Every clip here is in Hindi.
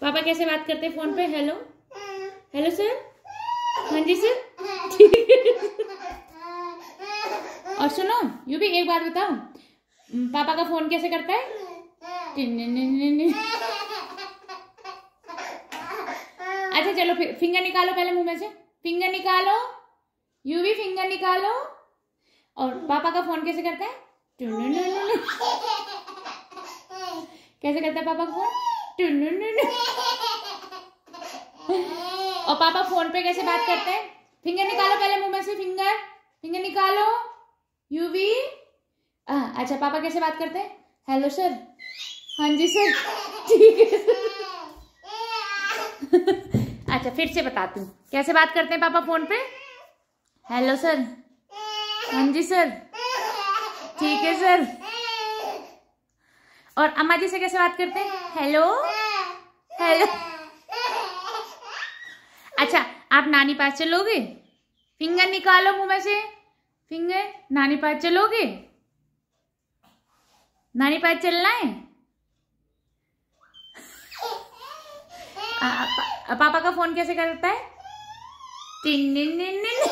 पापा कैसे बात करते हैं फोन पे हेलो हेलो सर हाँ जी सर और सुनो यू भी एक बात बताओ पापा का फोन कैसे करता है अच्छा चलो फिंगर निकालो पहले मुंह में से फिंगर निकालो यू भी फिंगर निकालो और पापा का फोन कैसे करता है कैसे करता है पापा का फोन और पापा फोन पे कैसे बात करते हैं फिंगर निकालो पहले मुंह में से फिंगर फिंगर निकालो यूवी अच्छा पापा कैसे बात करते हैं हेलो सर हाँ जी सर ठीक है अच्छा फिर से बताती हूँ कैसे बात करते हैं पापा फोन पे हेलो सर हाँ जी सर ठीक है सर और अम्मा जी से कैसे बात करते हैं हेलो हेलो अच्छा आप नानी पास चलोगे फिंगर निकालो मुंह में से फिंगर नानी पास चलोगे नानी पास चलना है आ, पा, पापा का फोन कैसे करता है टिन निन निन निन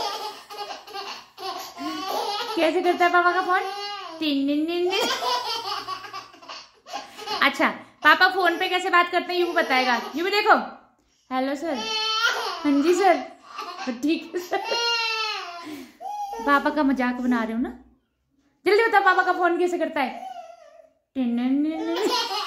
कैसे करता है पापा का फोन टिन निन निन निन अच्छा पापा फोन पे कैसे बात करते हैं यू बताएगा यू भी देखो हेलो सर हाँ जी सर तो ठीक है सर पापा का मजाक बना रहे हो ना जल्दी बताओ पापा का फोन कैसे करता है